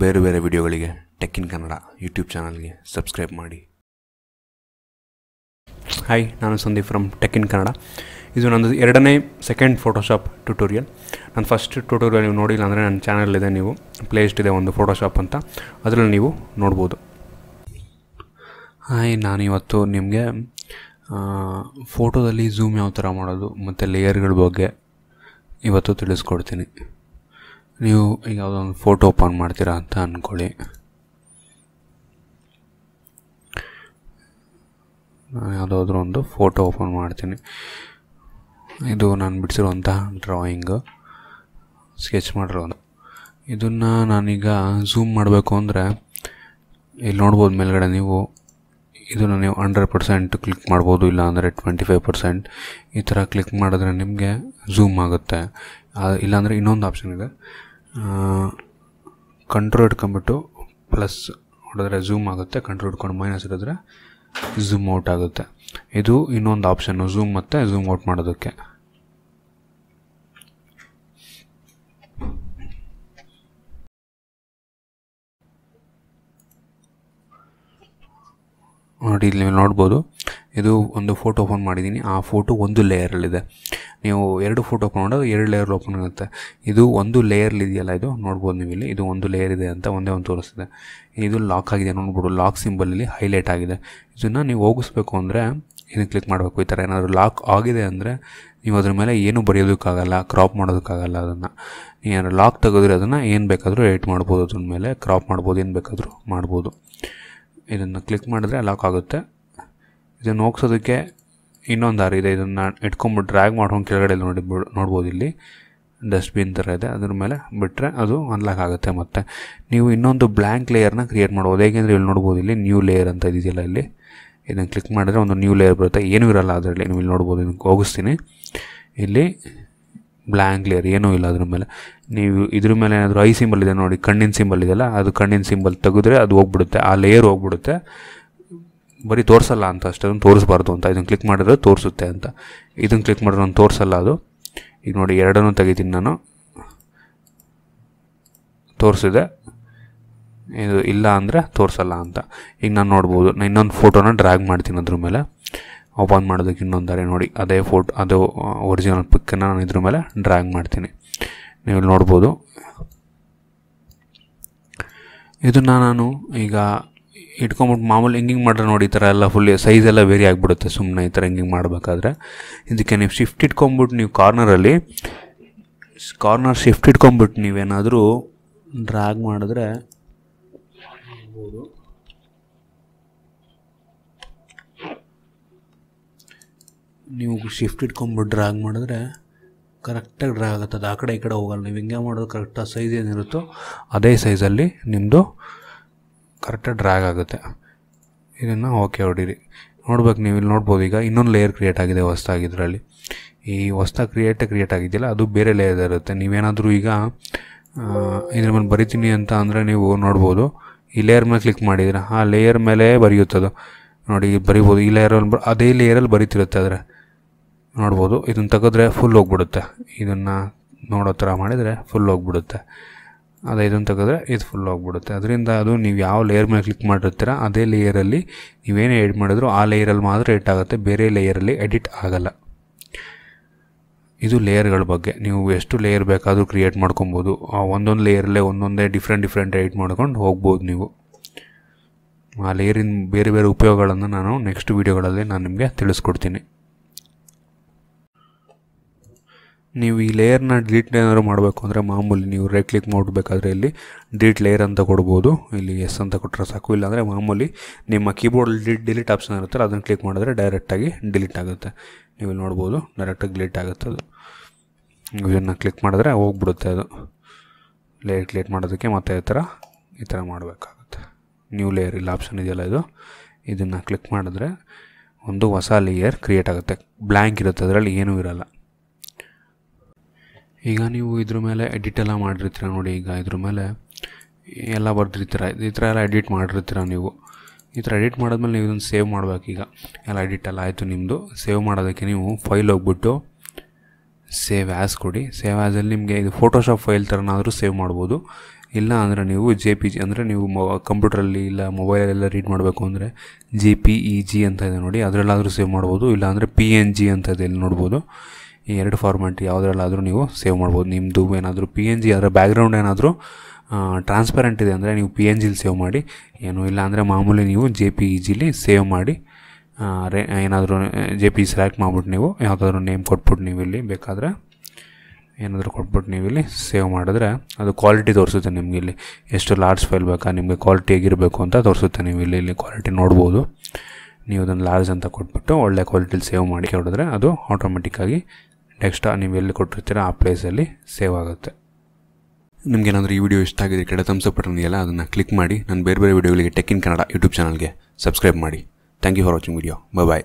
ಬೇರೆ ಬೇರೆ ವಿಡಿಯೋಗಳಿಗೆ ಟೆಕ್ಕಿನ್ ಕನ್ನಡ ಯೂಟ್ಯೂಬ್ ಚಾನಲ್ಗೆ ಸಬ್ಸ್ಕ್ರೈಬ್ ಮಾಡಿ ಹಾಯ್ ನಾನು ಸಂದೀಪ್ ಫ್ರಮ್ ಟೆಕ್ಕಿನ್ ಕನ್ನಡ ಇದು ನನ್ನದು ಎರಡನೇ ಸೆಕೆಂಡ್ ಫೋಟೋಶಾಪ್ ಟ್ಯೂಟೋರಿಯಲ್ ನಾನು ಫಸ್ಟ್ ಟ್ಯೂಟೋರಿಯಲ್ ನೀವು ನೋಡಿಲ್ಲ ಅಂದರೆ ನನ್ನ ಚಾನಲಿದೆ ನೀವು ಪ್ಲೇಸ್ಟ್ ಇದೆ ಒಂದು ಫೋಟೋಶಾಪ್ ಅಂತ ಅದರಲ್ಲಿ ನೀವು ನೋಡ್ಬೋದು ಹಾಯ್ ನಾನು ಇವತ್ತು ನಿಮಗೆ ಫೋಟೋದಲ್ಲಿ ಝೂಮ್ ಯಾವ ಥರ ಮಾಡೋದು ಮತ್ತು ಲೇಯರ್ಗಳ ಬಗ್ಗೆ ಇವತ್ತು ತಿಳಿಸ್ಕೊಡ್ತೀನಿ ನೀವು ಯಾವುದೋ ಒಂದು ಫೋಟೋ ಓಪನ್ ಮಾಡ್ತೀರಾ ಅಂತ ಅಂದ್ಕೊಳ್ಳಿ ನಾನು ಯಾವುದಾದ್ರೂ ಒಂದು ಫೋಟೋ ಓಪನ್ ಮಾಡ್ತೀನಿ ಇದು ನಾನು ಬಿಡಿಸಿರುವಂತಹ ಡ್ರಾಯಿಂಗು ಸ್ಕೆಚ್ ಮಾಡಿರೋದು ಇದನ್ನು ನಾನೀಗ ಝೂಮ್ ಮಾಡಬೇಕು ಅಂದರೆ ಇಲ್ಲಿ ನೋಡ್ಬೋದು ಮೇಲ್ಗಡೆ ನೀವು ಇದನ್ನು ನೀವು ಹಂಡ್ರೆಡ್ ಪರ್ಸೆಂಟ್ ಕ್ಲಿಕ್ ಮಾಡ್ಬೋದು ಇಲ್ಲ ಅಂದರೆ ಟ್ವೆಂಟಿ ಫೈವ್ ಪರ್ಸೆಂಟ್ ಈ ಥರ ಕ್ಲಿಕ್ ಮಾಡಿದ್ರೆ ನಿಮಗೆ ಝೂಮ್ ಆಗುತ್ತೆ ಇಲ್ಲಾಂದರೆ ಇನ್ನೊಂದು ಆಪ್ಷನ್ ಇದೆ ಕಂಟ್ರೋಲ್ ಇಟ್ಕೊಂಬಿಟ್ಟು ಪ್ಲಸ್ ಹೊಡೆದ್ರೆ ಝೂಮ್ ಆಗುತ್ತೆ ಕಂಟ್ರೋಲ್ ಇಟ್ಕೊಂಡು ಮೈನಸ್ ಇಡಿದ್ರೆ ಝೂಮ್ ಔಟ್ ಆಗುತ್ತೆ ಇದು ಇನ್ನೊಂದು ಆಪ್ಷನ್ನು ಝೂಮ್ ಮತ್ತು ಝೂಮ್ ಔಟ್ ಮಾಡೋದಕ್ಕೆ ನೋಡಿ ಇಲ್ಲಿ ನೋಡ್ಬೋದು ಇದು ಒಂದು ಫೋಟೋ ಓಪನ್ ಮಾಡಿದ್ದೀನಿ ಆ ಫೋಟೋ ಒಂದು ಲೇಯರಲ್ಲಿದೆ ನೀವು ಎರಡು ಫೋಟೋ ಕೊಂಡಾಗ ಎರಡು ಲೇಯರ್ ಓಪನ್ ಆಗುತ್ತೆ ಇದು ಒಂದು ಲೇಯರ್ಲಿ ಇದೆಯಲ್ಲ ಇದು ನೋಡ್ಬೋದು ನೀವು ಇಲ್ಲಿ ಇದು ಒಂದು ಲೇಯರ್ ಇದೆ ಅಂತ ಒಂದೇ ಒಂದು ತೋರಿಸ್ತಿದೆ ಇದು ಲಾಕ್ ಆಗಿದೆ ನೋಡ್ಬೋದು ಲಾಕ್ ಸಿಂಬಲಲ್ಲಿ ಹೈಲೈಟ್ ಆಗಿದೆ ಇದನ್ನು ನೀವು ಹೋಗಿಸ್ಬೇಕು ಅಂದರೆ ಇದನ್ನು ಕ್ಲಿಕ್ ಮಾಡಬೇಕು ಈ ಥರ ಏನಾದರೂ ಲಾಕ್ ಆಗಿದೆ ಅಂದರೆ ನೀವು ಅದ್ರ ಮೇಲೆ ಏನು ಬರೆಯೋದಕ್ಕಾಗಲ್ಲ ಕ್ರಾಪ್ ಮಾಡೋದಕ್ಕಾಗಲ್ಲ ಅದನ್ನು ಏನಾದ್ರು ಲಾಕ್ ತೆಗೆದ್ರೆ ಅದನ್ನು ಏನು ಬೇಕಾದರೂ ಎಡಿಟ್ ಮಾಡ್ಬೋದು ಅದ್ರ ಮೇಲೆ ಕ್ರಾಪ್ ಮಾಡ್ಬೋದು ಏನು ಬೇಕಾದರೂ ಮಾಡ್ಬೋದು ಇದನ್ನು ಕ್ಲಿಕ್ ಮಾಡಿದ್ರೆ ಲಾಕ್ ಆಗುತ್ತೆ ಇದನ್ನು ಹೋಗ್ಸೋದಕ್ಕೆ ಇನ್ನೊಂದು ದಾರಿ ಇದೆ ಇದನ್ನು ಇಟ್ಕೊಂಬಿಟ್ಟು ಡ್ರ್ಯಾಗ್ ಮಾಡ್ಕೊಂಡು ಕೆಳಗಡೆ ನೋಡಿ ನೋಡ್ಬೋದು ಇಲ್ಲಿ ಡಸ್ಟ್ಬಿನ್ ಥರ ಇದೆ ಅದ್ರ ಮೇಲೆ ಬಿಟ್ಟರೆ ಅದು ಅನ್ಲಾಕ್ ಆಗುತ್ತೆ ಮತ್ತು ನೀವು ಇನ್ನೊಂದು ಬ್ಲ್ಯಾಂಕ್ ಲೇಯರ್ನ ಕ್ರಿಯೇಟ್ ಮಾಡ್ಬೋದು ಏಕೆಂದರೆ ಇಲ್ಲಿ ನೋಡ್ಬೋದು ಇಲ್ಲಿ ನ್ಯೂ ಲೇಯರ್ ಅಂತ ಇದೆಯಲ್ಲ ಇಲ್ಲಿ ಇದನ್ನು ಕ್ಲಿಕ್ ಮಾಡಿದ್ರೆ ಒಂದು ನ್ಯೂ ಲೇಯರ್ ಬರುತ್ತೆ ಏನೂ ಇರಲ್ಲ ಅದರಲ್ಲಿ ನೀವು ಇಲ್ಲಿ ನೋಡ್ಬೋದು ಇದಕ್ಕೆ ಹೋಗಿಸ್ತೀನಿ ಇಲ್ಲಿ ಬ್ಲ್ಯಾಂಕ್ ಲೇಯರ್ ಏನೂ ಇಲ್ಲ ಅದ್ರ ಮೇಲೆ ನೀವು ಇದ್ರ ಮೇಲೆ ಏನಾದರೂ ಐ ಸಿಂಬಲ್ ಇದೆ ನೋಡಿ ಕಣ್ಣಿನ ಸಿಂಬಲ್ ಇದೆಯಲ್ಲ ಅದು ಕಣ್ಣಿನ ಸಿಂಬಲ್ ತೆಗೆದ್ರೆ ಅದು ಹೋಗ್ಬಿಡುತ್ತೆ ಆ ಲೇಯರ್ ಹೋಗ್ಬಿಡುತ್ತೆ ಬರೀ ತೋರಿಸಲ್ಲ ಅಂತ ಅದನ್ನು ತೋರಿಸ್ಬಾರ್ದು ಅಂತ ಇದನ್ನು ಕ್ಲಿಕ್ ಮಾಡಿದ್ರೆ ತೋರಿಸುತ್ತೆ ಅಂತ ಇದನ್ನು ಕ್ಲಿಕ್ ಮಾಡಿದ್ರೆ ನಾನು ತೋರಿಸಲ್ಲ ಅದು ಈಗ ನೋಡಿ ಎರಡನ್ನೂ ತೆಗಿತೀನಿ ನಾನು ತೋರಿಸಿದೆ ಇದು ಇಲ್ಲ ಅಂದರೆ ತೋರಿಸಲ್ಲ ಅಂತ ಈಗ ನಾನು ನೋಡ್ಬೋದು ನಾನು ಇನ್ನೊಂದು ಫೋಟೋನ ಡ್ರ್ಯಾಗ್ ಮಾಡ್ತೀನಿ ಅದ್ರ ಮೇಲೆ ಓಪನ್ ಮಾಡೋದಕ್ಕೆ ಇನ್ನೊಂದು ನೋಡಿ ಅದೇ ಫೋಟೋ ಅದು ಒರಿಜಿನಲ್ ಪಿಕ್ಕನ್ನು ನಾನು ಇದ್ರ ಮೇಲೆ ಡ್ರ್ಯಾಗ್ ಮಾಡ್ತೀನಿ ನೀವು ನೋಡ್ಬೋದು ಇದನ್ನು ನಾನು ಈಗ ಇಟ್ಕೊಂಬಿಟ್ಟು ಮಾಮೂಲಿ ಹಿಂಗಿಂಗ್ ಮಾಡ್ರೆ ನೋಡಿ ಈ ಥರ ಎಲ್ಲ ಫುಲ್ ಸೈಜ್ ಎಲ್ಲ ವೇರಿ ಆಗಿಬಿಡುತ್ತೆ ಸುಮ್ಮನೆ ಈ ಥರ ಹಿಂಗಿಂಗ್ ಮಾಡಬೇಕಾದ್ರೆ ಇದಕ್ಕೆ ನೀವು ಶಿಫ್ಟ್ ಇಟ್ಕೊಂಬಿಟ್ಟು ನೀವು ಕಾರ್ನರಲ್ಲಿ ಕಾರ್ನರ್ ಶಿಫ್ಟ್ ಇಟ್ಕೊಂಬಿಟ್ಟು ನೀವೇನಾದರೂ ಡ್ರ್ಯಾಗ್ ಮಾಡಿದ್ರೆ ನೀವು ಶಿಫ್ಟ್ ಇಟ್ಕೊಂಬಿಟ್ಟು ಡ್ರಾಗ್ ಮಾಡಿದ್ರೆ ಕರೆಕ್ಟಾಗಿ ಡ್ರಾ ಆಗುತ್ತೆ ಅದು ಆ ಕಡೆ ಈ ಕಡೆ ಹೋಗಲ್ಲ ನೀವು ಹಿಂಗೆ ಮಾಡೋದು ಕರೆಕ್ಟಾಗಿ ಸೈಜ್ ಏನಿರುತ್ತೋ ಅದೇ ಸೈಜಲ್ಲಿ ನಿಮ್ಮದು ಕರೆಕ್ಟಾಗಿ ಡ್ರ್ಯಾಗ್ ಆಗುತ್ತೆ ಇದನ್ನು ಓಕೆ ಹೊಡೀರಿ ನೋಡ್ಬೇಕು ನೀವು ಇಲ್ಲಿ ನೋಡ್ಬೋದು ಈಗ ಇನ್ನೊಂದು ಲೇಯರ್ ಕ್ರಿಯೇಟ್ ಆಗಿದೆ ಹೊಸ್ದಾಗಿ ಇದರಲ್ಲಿ ಈ ಹೊಸ್ದಾಗಿ ಕ್ರಿಯೇಟ್ ಕ್ರಿಯೇಟ್ ಆಗಿದೆಯಲ್ಲ ಅದು ಬೇರೆ ಲೇಯರ್ ಇರುತ್ತೆ ನೀವೇನಾದರೂ ಈಗ ಇದ್ರ ಮೇಲೆ ಬರಿತೀನಿ ಅಂತ ಅಂದರೆ ನೀವು ನೋಡ್ಬೋದು ಈ ಲೇಯರ್ ಮೇಲೆ ಕ್ಲಿಕ್ ಮಾಡಿದ್ರೆ ಆ ಲೇಯರ್ ಮೇಲೆ ಬರೆಯುತ್ತದು ನೋಡಿ ಬರಿಬೋದು ಈ ಲೇಯರಲ್ಲಿ ಬ ಅದೇ ಲೇಯರಲ್ಲಿ ಬರಿತಿರುತ್ತೆ ಆದರೆ ನೋಡ್ಬೋದು ಇದನ್ನು ತೆಗೆದ್ರೆ ಫುಲ್ ಹೋಗ್ಬಿಡುತ್ತೆ ಇದನ್ನು ನೋಡೋ ಥರ ಮಾಡಿದರೆ ಫುಲ್ ಹೋಗ್ಬಿಡುತ್ತೆ ಅದು ಇದನ್ನು ತೆಗೆದ್ರೆ ಇದು ಫುಲ್ ಆಗಿಬಿಡುತ್ತೆ ಅದರಿಂದ ಅದು ನೀವು ಯಾವ ಲೇಯರ್ ಮೇಲೆ ಕ್ಲಿಕ್ ಮಾಡಿರ್ತೀರ ಅದೇ ಲೇಯರಲ್ಲಿ ನೀವೇನೇ ಎಡಿಟ್ ಮಾಡಿದ್ರು ಆ ಲೇಯರಲ್ಲಿ ಮಾತ್ರ ಎಡಿಟ್ ಆಗುತ್ತೆ ಬೇರೆ ಲೇಯರಲ್ಲಿ ಎಡಿಟ್ ಆಗಲ್ಲ ಇದು ಲೇಯರ್ಗಳ ಬಗ್ಗೆ ನೀವು ಎಷ್ಟು ಲೇಯರ್ ಬೇಕಾದರೂ ಕ್ರಿಯೇಟ್ ಮಾಡ್ಕೊಬೋದು ಒಂದೊಂದು ಲೇಯರಲ್ಲೇ ಒಂದೊಂದೇ ಡಿಫ್ರೆಂಟ್ ಡಿಫ್ರೆಂಟ್ ಎಡಿಟ್ ಮಾಡ್ಕೊಂಡು ಹೋಗ್ಬೋದು ನೀವು ಆ ಲೇಯರಿನ ಬೇರೆ ಬೇರೆ ಉಪಯೋಗಗಳನ್ನು ನಾನು ನೆಕ್ಸ್ಟ್ ವೀಡಿಯೋಗಳಲ್ಲಿ ನಾನು ನಿಮಗೆ ತಿಳಿಸ್ಕೊಡ್ತೀನಿ ನೀವು ಈ ಲೇಯರ್ನ ಡಿಲೀಟ್ ಏನಾದರೂ ಮಾಡಬೇಕು ಅಂದರೆ ಮಾಮೂಲಿ ನೀವು ರೈಟ್ ಕ್ಲಿಕ್ ಮಾಡಬೇಕಾದ್ರೆ ಇಲ್ಲಿ ಡಿಲೀಟ್ ಲೇಯರ್ ಅಂತ ಕೊಡ್ಬೋದು ಇಲ್ಲಿ ಎಸ್ ಅಂತ ಕೊಟ್ಟರೆ ಸಾಕು ಇಲ್ಲಾಂದರೆ ಮಾಮೂಲಿ ನಿಮ್ಮ ಕೀಬೋರ್ಡ್ ಡಿಲೀಟ್ ಡಿಲೀಟ್ ಆಪ್ಷನ್ ಇರುತ್ತೆ ಅದನ್ನು ಕ್ಲಿಕ್ ಮಾಡಿದ್ರೆ ಡೈರೆಕ್ಟಾಗಿ ಡಿಲೀಟ್ ಆಗುತ್ತೆ ನೀವು ಇಲ್ಲಿ ನೋಡ್ಬೋದು ಡೈರೆಕ್ಟಾಗಿ ಡಿಲೀಟ್ ಆಗುತ್ತೆ ಅದು ಇದನ್ನು ಕ್ಲಿಕ್ ಮಾಡಿದ್ರೆ ಹೋಗ್ಬಿಡುತ್ತೆ ಅದು ಲೇಯರ್ ಕ್ರಿಯೇಟ್ ಮಾಡೋದಕ್ಕೆ ಮತ್ತೆ ಈ ಥರ ಈ ಥರ ಮಾಡಬೇಕಾಗುತ್ತೆ ನ್ಯೂ ಲೇಯರ್ ಇಲ್ಲ ಆಪ್ಷನ್ ಇದೆಯಲ್ಲ ಇದು ಇದನ್ನು ಕ್ಲಿಕ್ ಮಾಡಿದ್ರೆ ಒಂದು ಹೊಸ ಲೇಯರ್ ಕ್ರಿಯೇಟ್ ಆಗುತ್ತೆ ಬ್ಲ್ಯಾಂಕ್ ಇರುತ್ತೆ ಅದರಲ್ಲಿ ಏನೂ ಇರೋಲ್ಲ ಈಗ ನೀವು ಇದ್ರ ಮೇಲೆ ಎಡಿಟ್ ಎಲ್ಲ ಮಾಡಿರ್ತೀರ ನೋಡಿ ಈಗ ಇದ್ರ ಮೇಲೆ ಎಲ್ಲ ಬರ್ದಿರ್ತೀರ ಈ ಥರ ಎಲ್ಲ ಎಡಿಟ್ ಮಾಡಿರ್ತೀರ ನೀವು ಈ ಥರ ಎಡಿಟ್ ಮಾಡಿದ್ಮೇಲೆ ನೀವು ಇದನ್ನು ಸೇವ್ ಮಾಡಬೇಕು ಈಗ ಎಲ್ಲ ಎಡಿಟ್ ಎಲ್ಲ ಆಯಿತು ನಿಮ್ಮದು ಸೇವ್ ಮಾಡೋದಕ್ಕೆ ನೀವು ಫೈಲ್ ಹೋಗ್ಬಿಟ್ಟು ಸೇವ್ ಆ್ಯಸ್ ಕೊಡಿ ಸೇವ್ ಆ್ಯಸಲ್ಲಿ ನಿಮಗೆ ಇದು ಫೋಟೋಶಾಪ್ ಫೈಲ್ ಥರನಾದರೂ ಸೇವ್ ಮಾಡ್ಬೋದು ಇಲ್ಲ ಅಂದರೆ ನೀವು ಜೆ ಪಿ ಜಿ ಅಂದರೆ ನೀವು ಮೊ ಕಂಪ್ಯೂಟ್ರಲ್ಲಿ ಇಲ್ಲ ಮೊಬೈಲೆಲ್ಲ ರೀಡ್ ಮಾಡಬೇಕು ಅಂದರೆ J P E e G ಅಂತ ಇದೆ ನೋಡಿ ಅದರಲ್ಲಾದರೂ ಸೇವ್ ಮಾಡ್ಬೋದು ಇಲ್ಲಾಂದರೆ ಪಿ ಎನ್ ಜಿ ಅಂತ ಇದೆ ಇಲ್ಲಿ ನೋಡ್ಬೋದು ಈ ಎರಡು ಫಾರ್ಮ್ಯಾಟ್ ಯಾವುದ್ರಲ್ಲಾದರೂ ನೀವು ಸೇವ್ ಮಾಡ್ಬೋದು ನಿಮ್ಮದು ಏನಾದರೂ ಪಿ ಎನ್ ಜಿ ಅದರ ಬ್ಯಾಕ್ಗ್ರೌಂಡ್ ಏನಾದರೂ ಟ್ರಾನ್ಸ್ಪರೆಂಟ್ ಇದೆ ಅಂದರೆ ನೀವು ಪಿ ಎನ್ ಜಿಲಿ ಸೇವ್ ಮಾಡಿ ಏನು ಇಲ್ಲ ಅಂದರೆ ಮಾಮೂಲಿ ನೀವು ಜೆ ಪಿ ಇ ಜಿಲಿ ಸೇವ್ ಮಾಡಿ ರೇ ಏನಾದರೂ ಜೆ ಪಿ ಸೆಲೆಕ್ಟ್ e ಮಾಡಿಬಿಟ್ಟು ನೀವು ಯಾವುದಾದ್ರೂ ನೇಮ್ ಕೊಟ್ಬಿಟ್ಟು ನೀವು ಇಲ್ಲಿ ಬೇಕಾದರೆ ಏನಾದರೂ ಕೊಟ್ಬಿಟ್ಟು ನೀವು ಇಲ್ಲಿ ಸೇವ್ ಮಾಡಿದ್ರೆ ಅದು ಕ್ವಾಲಿಟಿ ತೋರಿಸುತ್ತೆ ನಿಮಗೆ ಇಲ್ಲಿ ಎಷ್ಟು ಲಾರ್ಜ್ ಫೈಲ್ ಬೇಕಾ ನಿಮಗೆ ಕ್ವಾಲಿಟಿ ಆಗಿರಬೇಕು ಅಂತ ತೋರಿಸುತ್ತೆ ನೀವು ಇಲ್ಲಿ ಇಲ್ಲಿ ಕ್ವಾಲಿಟಿ ನೋಡ್ಬೋದು ನೀವು ಅದನ್ನು ಲಾರ್ಜ್ ಅಂತ ಕೊಟ್ಬಿಟ್ಟು ಒಳ್ಳೆ ಕ್ವಾಲಿಟಿಲಿ ಸೇವ್ ಮಾಡಿ ಅದು ಆಟೋಮೆಟಿಕ್ಕಾಗಿ ಎಕ್ಸ್ಟ್ರಾ ನೀವು ಎಲ್ಲಿ ಕೊಟ್ಟಿರ್ತೀರ ಆ ಪ್ಲೇಸಲ್ಲಿ ಸೇವ್ ಆಗುತ್ತೆ ನಿಮಗೇನಾದರೂ ಈ ವಿಡಿಯೋ ಇಷ್ಟ ಆಗಿದೆ ಕಡೆ ತಮ್ಸ ಬಟನ್ ಇದೆಯಲ್ಲ ಅದನ್ನು ಕ್ಲಿಕ್ ಮಾಡಿ ನಾನು ಬೇರೆ ಬೇರೆ ವೀಡಿಯೋಗಳಿಗೆ ಟೆಕ್ ಇನ್ ಕನ್ನಡ ಯೂಟ್ಯೂಬ್ ಚಾನಲ್ಗೆ ಸಬ್ಸ್ಕ್ರೈಬ್ ಮಾಡಿ thank you for watching video bye